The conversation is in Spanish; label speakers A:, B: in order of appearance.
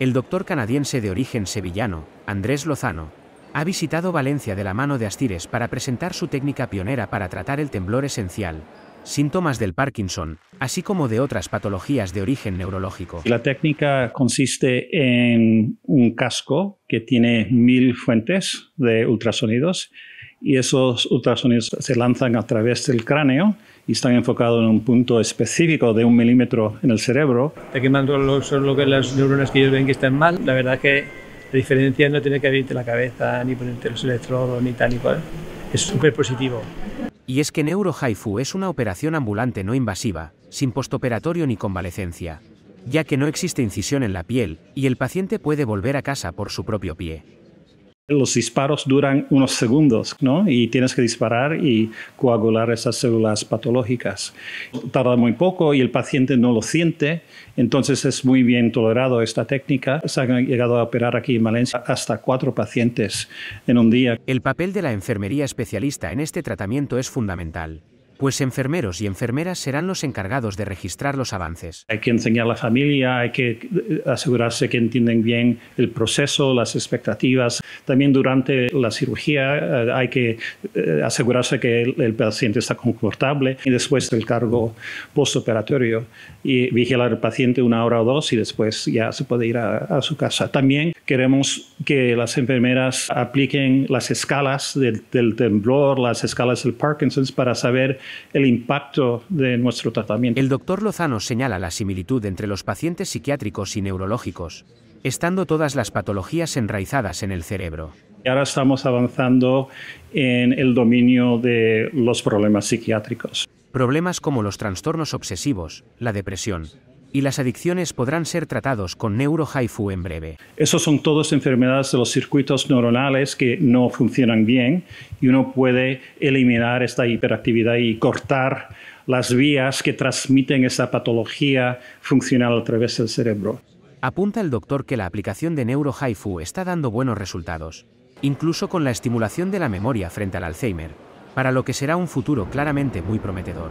A: El doctor canadiense de origen sevillano, Andrés Lozano, ha visitado Valencia de la mano de Astires para presentar su técnica pionera para tratar el temblor esencial, síntomas del Parkinson, así como de otras patologías de origen neurológico.
B: La técnica consiste en un casco que tiene mil fuentes de ultrasonidos y esos ultrasonidos se lanzan a través del cráneo y están enfocados en un punto específico de un milímetro en el cerebro. Está quemando lo, lo que las neuronas que ellos ven que están mal. La verdad que la diferencia no tiene que abrirte la
A: cabeza, ni ponerte los electrodos, ni tal ni cual. Es súper positivo. Y es que NeuroHaifu es una operación ambulante no invasiva, sin postoperatorio ni convalecencia, ya que no existe incisión en la piel y el paciente puede volver a casa por su propio pie
B: los disparos duran unos segundos, ¿no? Y tienes que disparar y coagular esas células patológicas. Tarda muy poco y el paciente no lo siente, entonces es muy bien tolerado esta técnica. Se han llegado a operar aquí en Valencia hasta cuatro pacientes
A: en un día. El papel de la enfermería especialista en este tratamiento es fundamental pues enfermeros y enfermeras serán los encargados de registrar los avances.
B: Hay que enseñar a la familia, hay que eh, asegurarse que entienden bien el proceso, las expectativas. También durante la cirugía eh, hay que eh, asegurarse que el, paciente está confortable y después del cargo postoperatorio y vigilar al paciente una hora o dos y después ya se puede ir a, a su casa. También Queremos que las enfermeras apliquen las escalas del, temblor, las escalas del Parkinson's para saber
A: el impacto de nuestro tratamiento. El doctor Lozano señala la similitud entre los pacientes psiquiátricos y neurológicos, estando todas las patologías enraizadas en el cerebro.
B: Ahora estamos avanzando en el dominio de los problemas psiquiátricos.
A: Problemas como los trastornos obsesivos, la depresión, y las adicciones podrán ser tratados con neurohaifu en breve.
B: Esos son todas enfermedades de los circuitos neuronales que no funcionan bien y uno puede eliminar esta hiperactividad y cortar las vías que transmiten esa patología funcional a través del
A: cerebro. Apunta el doctor que la aplicación de neurohaifu está dando buenos resultados, incluso con la estimulación de la memoria frente al Alzheimer, para lo que será un futuro claramente muy prometedor.